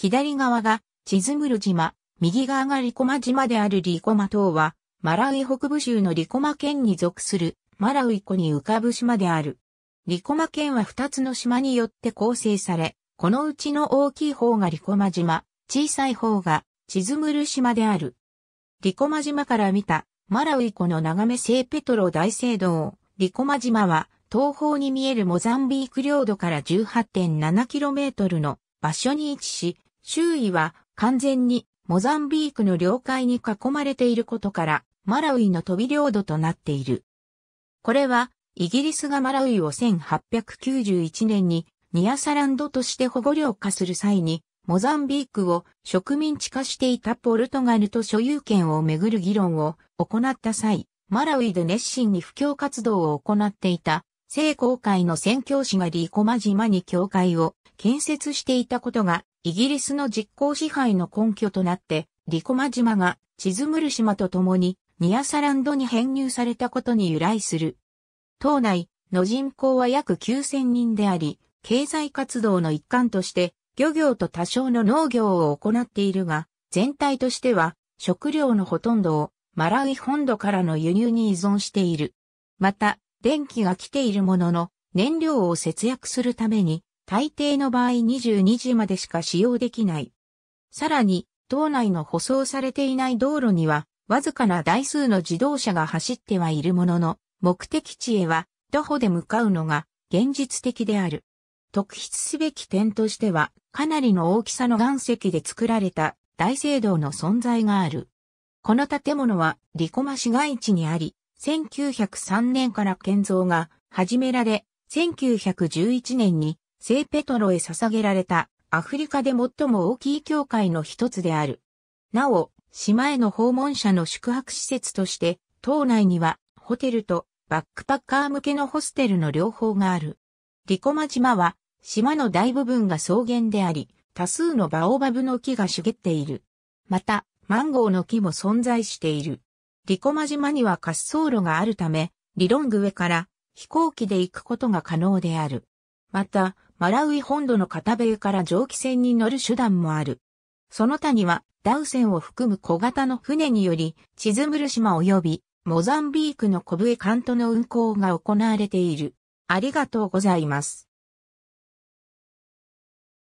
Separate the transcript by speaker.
Speaker 1: 左側がチズムル島、右側がリコマ島であるリコマ島は、マラウイ北部州のリコマ県に属するマラウイ湖に浮かぶ島である。リコマ県は2つの島によって構成され、このうちの大きい方がリコマ島、小さい方がチズムル島である。リコマ島から見たマラウイ湖の眺め聖ペトロ大聖堂、リコマ島は東方に見えるモザンビーク領土から 18.7km の場所に位置し、周囲は完全にモザンビークの領海に囲まれていることから、マラウイの飛び領土となっている。これは、イギリスがマラウイを1891年にニアサランドとして保護領化する際に、モザンビークを植民地化していたポルトガルと所有権をめぐる議論を行った際、マラウイで熱心に布教活動を行っていた、聖公会の宣教師がリーコマ島に教会を建設していたことがイギリスの実効支配の根拠となって、リコマ島がチズムル島と共にニアサランドに編入されたことに由来する。島内の人口は約9000人であり、経済活動の一環として漁業と多少の農業を行っているが、全体としては食料のほとんどをマラウイ本土からの輸入に依存している。また、電気が来ているものの燃料を節約するために大抵の場合22時までしか使用できない。さらに、島内の舗装されていない道路には、わずかな台数の自動車が走ってはいるものの、目的地へは徒歩で向かうのが現実的である。特筆すべき点としては、かなりの大きさの岩石で作られた大聖堂の存在がある。この建物はリコマ市街地にあり、1903年から建造が始められ、1911年に聖ペトロへ捧げられたアフリカで最も大きい教会の一つである。なお、島への訪問者の宿泊施設として、島内にはホテルとバックパッカー向けのホステルの両方がある。リコマ島は島の大部分が草原であり、多数のバオバブの木が茂っている。また、マンゴーの木も存在している。リコマ島には滑走路があるため、リロング上から飛行機で行くことが可能である。また、マラウイ本土の片米から蒸気船に乗る手段もある。その他には、ダウ船を含む小型の船により、チズムル島及び、モザンビークのコブエカントの運航が行われている。ありがとうございます。